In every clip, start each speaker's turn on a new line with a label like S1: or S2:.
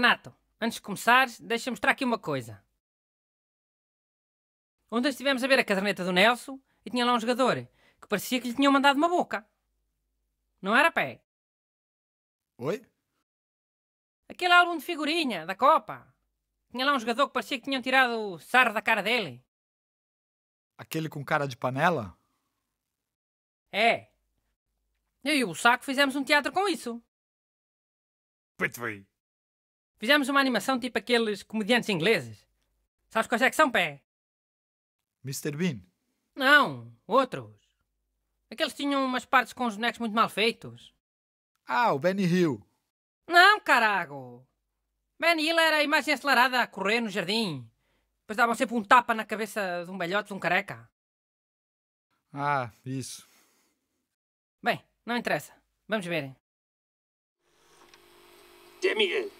S1: Renato, antes de começares, deixa me mostrar aqui uma coisa. Ontem estivemos a ver a caderneta do Nelson e tinha lá um jogador que parecia que lhe tinham mandado uma boca. Não era pé? Oi? Aquele álbum de figurinha da Copa. Tinha lá um jogador que parecia que tinham tirado o sarro da cara dele.
S2: Aquele com cara de panela?
S3: É.
S1: Eu e o Saco fizemos um teatro com isso. Pois foi. Fizemos uma animação tipo aqueles comediantes ingleses. Sabes quais é que são, pé? Mr. Bean. Não, outros. Aqueles tinham umas partes com os bonecos muito mal feitos.
S2: Ah, o Benny Hill.
S1: Não, carago. Benny Hill era a imagem acelerada a correr no jardim. Depois davam sempre um tapa na cabeça de um belhote de um careca.
S2: Ah, isso.
S1: Bem, não interessa. Vamos ver. Demiguel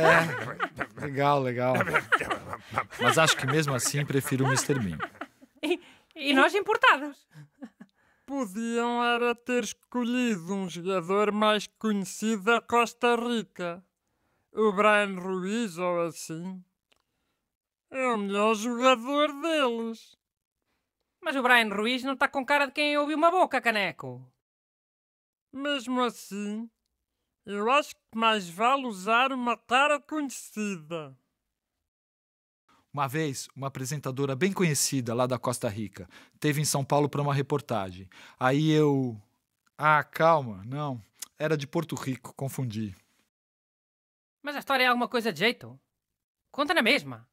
S2: É. legal, legal. Mas acho que mesmo assim prefiro o Mr. Bean.
S3: E, e nós importados. Podiam era ter escolhido um jogador mais conhecido da Costa Rica. O Brian Ruiz ou assim. É o melhor jogador deles.
S1: Mas o Brian Ruiz não está com cara de quem ouviu uma boca, caneco.
S3: Mesmo assim, eu acho que mais vale usar uma cara conhecida.
S2: Uma vez, uma apresentadora bem conhecida lá da Costa Rica teve em São Paulo para uma reportagem. Aí eu. Ah, calma, não. Era de Porto Rico, confundi.
S1: Mas a história é alguma coisa de jeito? Conta na mesma.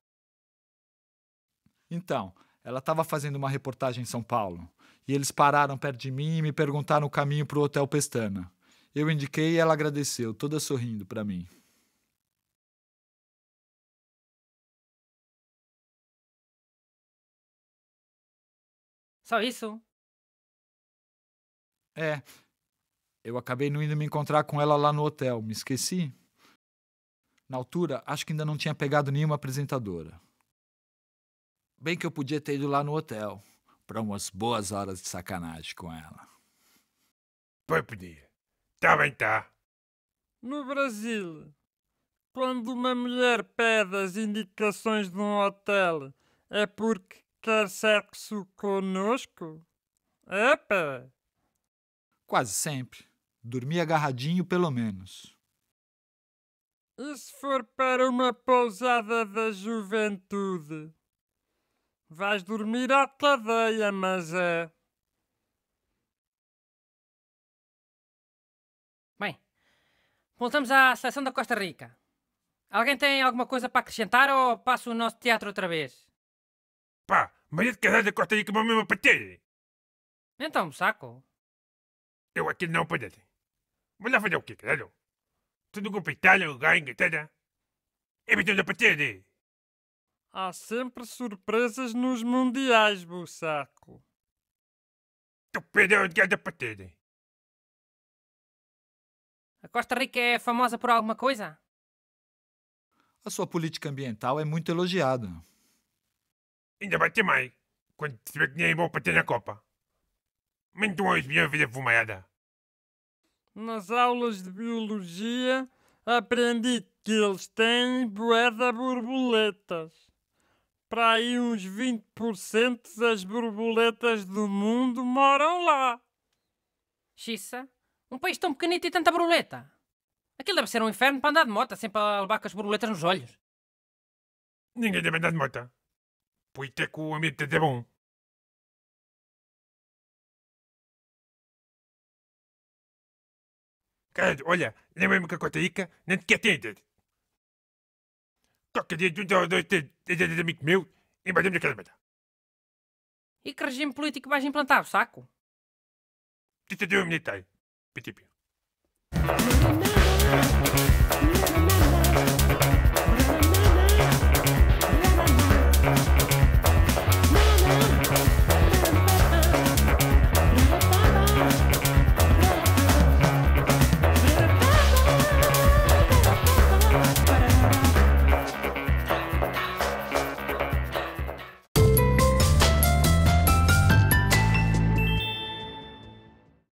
S2: Então, ela estava fazendo uma reportagem em São Paulo e eles pararam perto de mim e me perguntaram o caminho para o Hotel Pestana. Eu indiquei e ela agradeceu, toda sorrindo para mim. Só isso? É. Eu acabei não indo me encontrar com ela lá no hotel, me esqueci. Na altura, acho que ainda não tinha pegado nenhuma apresentadora. Bem que eu podia ter ido lá no hotel para umas boas horas de sacanagem com ela. Pois pedir. Tá bem, tá.
S3: No Brasil, quando uma mulher pede as indicações de um hotel, é porque quer sexo conosco? É Epa! Quase sempre.
S2: Dormi agarradinho, pelo menos.
S3: E se for para uma pousada da juventude? Vais dormir à cadeia, mas é.
S1: Bem, voltamos à seleção da Costa Rica. Alguém tem alguma coisa para acrescentar ou passo o nosso teatro outra vez?
S3: Pá, Maria de Casais da Costa Rica é mesmo mesma patilha! Então, saco. Eu aqui não podete. Vou lá fazer o quê, caralho? Tudo com o lugar, Inglaterra. É bitão da patilha! Há sempre surpresas nos mundiais,
S2: Bussaco. Tu perdeu é da é partida.
S1: A Costa Rica é famosa por alguma coisa?
S2: A sua política ambiental é muito elogiada. Ainda vai ter mais,
S3: quando tiver é bom para ter na Copa. Muito hoje minha vida fumada. Nas aulas de biologia, aprendi que eles têm bué borboletas para aí uns 20% das borboletas do mundo moram lá. Xissa, um
S1: país tão pequenito e tanta borboleta. Aquilo deve ser um inferno para andar de moto, sempre assim, a levar com as borboletas nos olhos.
S2: Ninguém deve andar de moto. Pois isso é que o ambiente é bom. Cara, olha, nem mesmo que a cota Ica, nem te quer dedo
S3: meu e de aquela merda.
S1: E que regime político vais implantar, o saco?
S3: Ditadura militar, Pitipio.